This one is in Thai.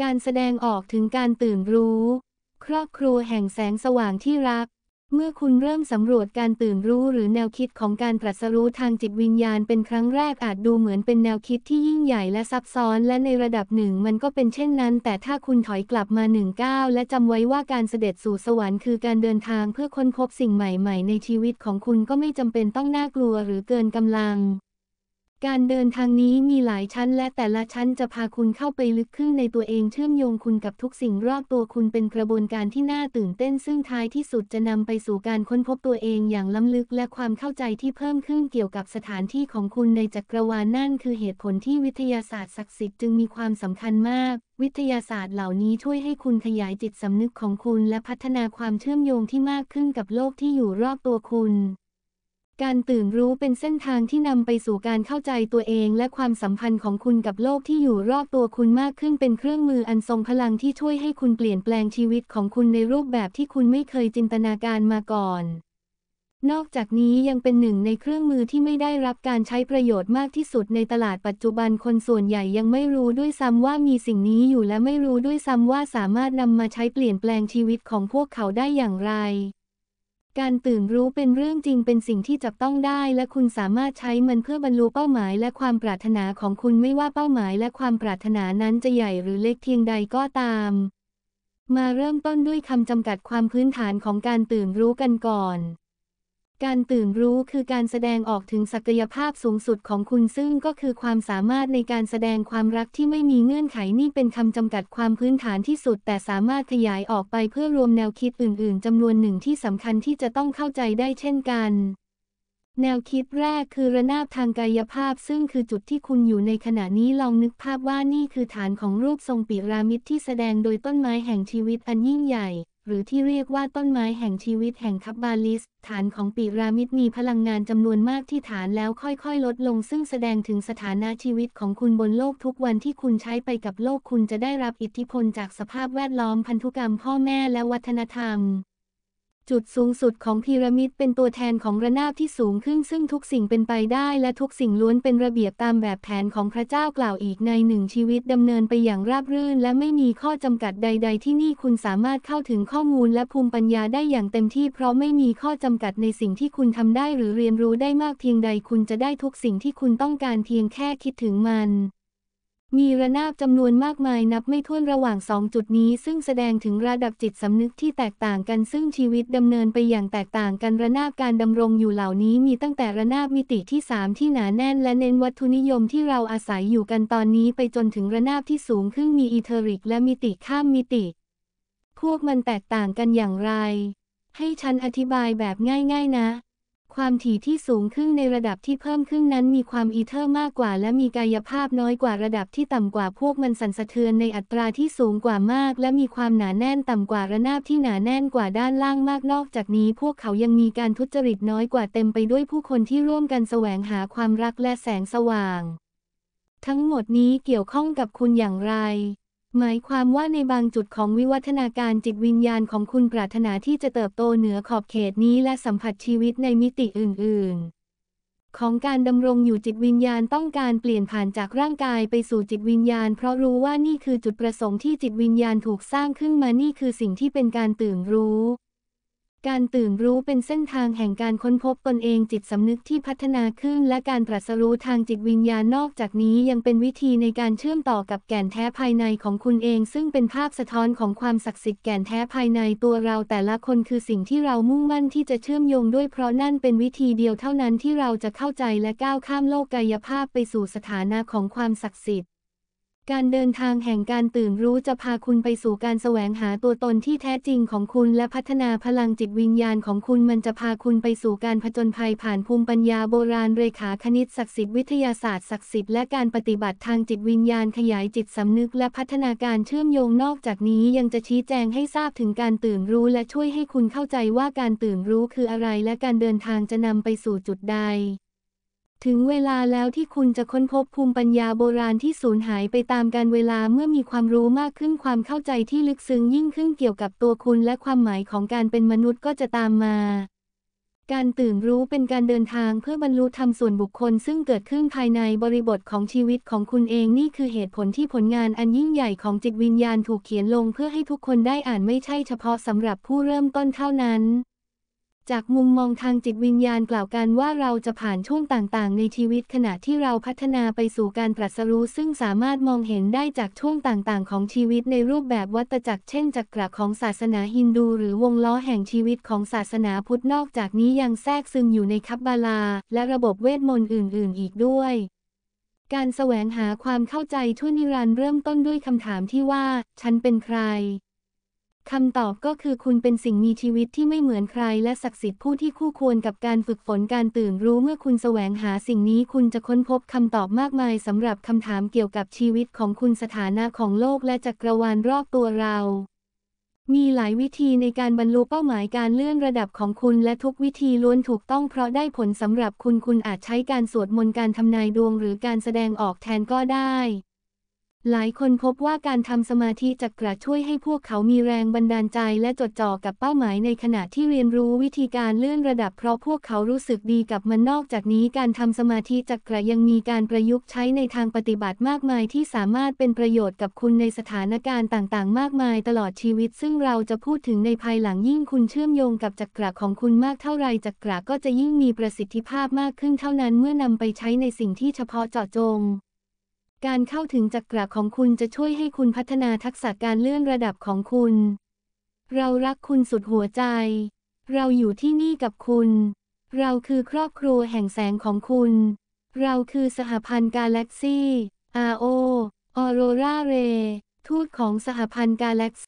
การแสดงออกถึงการตื่นรู้ ครอบครัวแห่งแสงสว่างที่รัก เมื่อคุณเริ่มสำรวจการตื่นรู้หรือแนวคิดของการตรัสรู้ทางจิตวิญญาณเป็นครั้งแรกอาจดูเหมือนเป็นแนวคิดที่ยิ่งใหญ่และซับซ้อน และในระดับหนึ่งมันก็เป็นเช่นนั้น แต่ถ้าคุณถอยกลับมาหนึ่งก้าวและจำไว้ว่าการเสด็จสู่สวรรค์คือการเดินทางเพื่อค้นพบสิ่งใหม่ ๆ ในชีวิตของคุณก็ไม่จำเป็นต้องน่ากลัวหรือเกินกำลังการเดินทางนี้มีหลายชั้นและแต่ละชั้นจะพาคุณเข้าไปลึกขึ้นในตัวเองเชื่อมโยงคุณกับทุกสิ่งรอบตัวคุณเป็นกระบวนการที่น่าตื่นเต้นซึ่งท้ายที่สุดจะนำไปสู่การค้นพบตัวเองอย่างล้ำลึกและความเข้าใจที่เพิ่มขึ้นเกี่ยวกับสถานที่ของคุณในจักรวาลนั่นคือเหตุผลที่วิทยาศาสตร์ศักดิ์สิทธิ์จึงมีความสำคัญมากวิทยาศาสตร์เหล่านี้ช่วยให้คุณขยายจิตสำนึกของคุณและพัฒนาความเชื่อมโยงที่มากขึ้นกับโลกที่อยู่รอบตัวคุณการตื่นรู้เป็นเส้นทางที่นำไปสู่การเข้าใจตัวเอง และความสัมพันธ์ของคุณกับโลกที่อยู่รอบตัวคุณมากขึ้นเป็นเครื่องมืออันทรงพลังที่ช่วยให้คุณเปลี่ยนแปลงชีวิตของคุณในรูปแบบที่คุณไม่เคยจินตนาการมาก่อน นอกจากนี้ยังเป็นหนึ่งในเครื่องมือที่ไม่ได้รับการใช้ประโยชน์มากที่สุดในตลาดปัจจุบันคนส่วนใหญ่ยังไม่รู้ด้วยซ้ำว่ามีสิ่งนี้อยู่และไม่รู้ด้วยซ้ำว่าสามารถนำมาใช้เปลี่ยนแปลงชีวิตของพวกเขาได้อย่างไรการตื่นรู้เป็นเรื่องจริงเป็นสิ่งที่จับต้องได้และคุณสามารถใช้มันเพื่อบรรลุเป้าหมายและความปรารถนาของคุณไม่ว่าเป้าหมายและความปรารถนานั้นจะใหญ่หรือเล็กเพียงใดก็ตาม มาเริ่มต้นด้วยคำจำกัดความพื้นฐานของการตื่นรู้กันก่อนการตื่นรู้คือการแสดงออกถึงศักยภาพสูงสุดของคุณซึ่งก็คือความสามารถในการแสดงความรักที่ไม่มีเงื่อนไขนี่เป็นคำจำกัดความพื้นฐานที่สุด แต่สามารถขยายออกไปเพื่อรวมแนวคิดอื่นๆจำนวนหนึ่งที่สำคัญที่จะต้องเข้าใจได้เช่นกัน แนวคิดแรกคือระนาบทางกายภาพ ซึ่งคือจุดที่คุณอยู่ในขณะนี้ลองนึกภาพว่านี่คือฐานของรูปทรงปิรามิดที่แสดงโดยต้นไม้แห่งชีวิตอันยิ่งใหญ่หรือที่เรียกว่าต้นไม้แห่งชีวิตแห่งคับบาลิส ฐานของปีรามิดมีพลังงานจำนวนมากที่ฐานแล้วค่อยๆลดลง ซึ่งแสดงถึงสถานะชีวิตของคุณบนโลกทุกวันที่คุณใช้ไปกับโลกคุณจะได้รับอิทธิพลจากสภาพแวดล้อมพันธุกรรมพ่อแม่และวัฒนธรรมจุดสูงสุดของพีระมิดเป็นตัวแทนของระนาบที่สูงขึ้นซึ่งทุกสิ่งเป็นไปได้และทุกสิ่งล้วนเป็นระเบียบตามแบบแผนของพระเจ้ากล่าวอีกในหนึ่งชีวิตดำเนินไปอย่างราบรื่นและไม่มีข้อจำกัดใดๆ ที่นี่คุณสามารถเข้าถึงข้อมูลและภูมิปัญญาได้อย่างเต็มที่เพราะไม่มีข้อจำกัดในสิ่งที่คุณทำได้หรือเรียนรู้ได้มากเพียงใดคุณจะได้ทุกสิ่งที่คุณต้องการเพียงแค่คิดถึงมันมีระนาบจำนวนมากมายนับไม่ถ้วนระหว่างสองจุดนี้ซึ่งแสดงถึงระดับจิตสำนึกที่แตกต่างกันซึ่งชีวิตดำเนินไปอย่างแตกต่างกันระนาบการดำรงอยู่เหล่านี้มีตั้งแต่ระนาบมิติที่ 3 ที่หนาแน่นและเน้นวัตถุนิยมที่เราอาศัยอยู่กันตอนนี้ไปจนถึงระนาบที่สูงขึ้นมีอีเทอริกและมิติข้ามมิติ พวกมันแตกต่างกันอย่างไร ให้ฉันอธิบายแบบง่ายๆนะความถี่ที่สูงขึ้นในระดับที่เพิ่มขึ้นนั้นมีความอีเทอร์มากกว่าและมีกายภาพน้อยกว่าระดับที่ต่ำกว่า พวกมันสั่นสะเทือนในอัตราที่สูงกว่ามากและมีความหนาแน่นต่ำกว่าระนาบที่หนาแน่นกว่าด้านล่างมากนอกจากนี้ พวกเขายังมีการทุจริตน้อยกว่าเต็มไปด้วยผู้คนที่ร่วมกันแสวงหาความรักและแสงสว่าง ทั้งหมดนี้เกี่ยวข้องกับคุณอย่างไรหมายความว่าในบางจุดของวิวัฒนาการจิตวิญญาณของคุณปรารถนาที่จะเติบโตเหนือขอบเขตนี้และสัมผัสชีวิตในมิติอื่น ๆ ของการดำรงอยู่จิตวิญญาณต้องการเปลี่ยนผ่านจากร่างกายไปสู่จิตวิญญาณ เพราะรู้ว่านี่คือจุดประสงค์ที่จิตวิญญาณถูกสร้างขึ้นมานี่คือสิ่งที่เป็นการตื่นรู้การตื่นรู้เป็นเส้นทางแห่งการค้นพบตนเองจิตสำนึกที่พัฒนาขึ้นและการตรัสรู้ทางจิตวิญญาณนอกจากนี้ยังเป็นวิธีในการเชื่อมต่อกับแก่นแท้ภายในของคุณเอง ซึ่งเป็นภาพสะท้อนของความศักดิ์สิทธิ์แก่นแท้ภายในตัวเราแต่ละคนคือสิ่งที่เรามุ่งมั่นที่จะเชื่อมโยงด้วยเพราะนั่นเป็นวิธีเดียวเท่านั้นที่เราจะเข้าใจและก้าวข้ามโลกกายภาพไปสู่สถานะของความศักดิ์สิทธิ์การเดินทางแห่งการตื่นรู้จะพาคุณไปสู่การแสวงหาตัวตนที่แท้จริงของคุณและพัฒนาพลังจิตวิญญาณของคุณมันจะพาคุณไปสู่การผจญภัยผ่านภูมิปัญญาโบราณเรขาคณิตศักดิ์สิทธิ์วิทยาศาสตร์ศักดิ์สิทธิ์และการปฏิบัติทางจิตวิญญาณขยายจิตสำนึกและพัฒนาการเชื่อมโยงนอกจากนี้ยังจะชี้แจงให้ทราบถึงการตื่นรู้และช่วยให้คุณเข้าใจว่าการตื่นรู้คืออะไรและการเดินทางจะนำไปสู่จุดใดถึงเวลาแล้วที่คุณจะค้นพบภูมิปัญญาโบราณที่สูญหายไปตามการเวลาเมื่อมีความรู้มากขึ้นความเข้าใจที่ลึกซึ้งยิ่งขึ้นเกี่ยวกับตัวคุณและความหมายของการเป็นมนุษย์ก็จะตามมา การตื่นรู้เป็นการเดินทางเพื่อบรรลุธรรมส่วนบุคคลซึ่งเกิดขึ้นภายในบริบทของชีวิตของคุณเองนี่คือเหตุผลที่ผลงานอันยิ่งใหญ่ของจิตวิญญาณถูกเขียนลงเพื่อให้ทุกคนได้อ่านไม่ใช่เฉพาะสำหรับผู้เริ่มต้นเท่านั้นจากมุมมองทางจิตวิญญาณกล่าวกันว่าเราจะผ่านช่วงต่างๆ ในชีวิตขณะที่เราพัฒนาไปสู่การตรัสรู้ซึ่งสามารถมองเห็นได้จากช่วงต่างๆ ของชีวิตในรูปแบบวัตจักรเช่นจักรของศาสนาฮินดูหรือวงล้อแห่งชีวิตของศาสนาพุทธนอกจากนี้ยังแทรกซึมอยู่ในคับบาลาและระบบเวทมนต์อื่น ๆ อีกด้วย การแสวงหาความเข้าใจทั่วนิรันด์เริ่มต้นด้วยคำถามที่ว่าฉันเป็นใครคำตอบก็คือคุณเป็นสิ่งมีชีวิตที่ไม่เหมือนใครและศักดิ์สิทธิ์ผู้ที่คู่ควรกับการฝึกฝนการตื่นรู้เมื่อคุณแสวงหาสิ่งนี้ คุณจะค้นพบคำตอบมากมายสำหรับคำถามเกี่ยวกับชีวิตของคุณสถานะของโลกและจักรวาลรอบตัวเรา มีหลายวิธีในการบรรลุเป้าหมายการเลื่อนระดับของคุณและทุกวิธีล้วนถูกต้องเพราะได้ผลสำหรับคุณคุณอาจใช้การสวดมนต์การทำนายดวง หรือการแสดงออกแทนก็ได้หลายคนพบว่าการทำสมาธิจักระช่วยให้พวกเขามีแรงบันดาลใจ และจดจ่อกับเป้าหมายในขณะที่เรียนรู้วิธีการเลื่อนระดับ เพราะพวกเขารู้สึกดีกับมันนอกจากนี้การทำสมาธิจักระยังมีการประยุกต์ใช้ในทางปฏิบัติมากมายที่สามารถเป็นประโยชน์กับคุณในสถานการณ์ต่าง ๆ มากมายตลอดชีวิต ซึ่งเราจะพูดถึงในภายหลังยิ่งคุณเชื่อมโยงกับจักระของคุณมากเท่าไรจักระก็จะยิ่งมีประสิทธิภาพมากขึ้นเท่านั้นเมื่อนำไปใช้ในสิ่งที่เฉพาะเจาะจงการเข้าถึงจักระของคุณจะช่วยให้คุณพัฒนาทักษะการเลื่อนระดับของคุณ เรารักคุณสุดหัวใจ เราอยู่ที่นี่กับคุณ เราคือครอบครัวแห่งแสงของคุณ เราคือสหพันธ์กาแล็กซี่ RO ออโรราเร ทูตของสหพันธ์กาแล็ก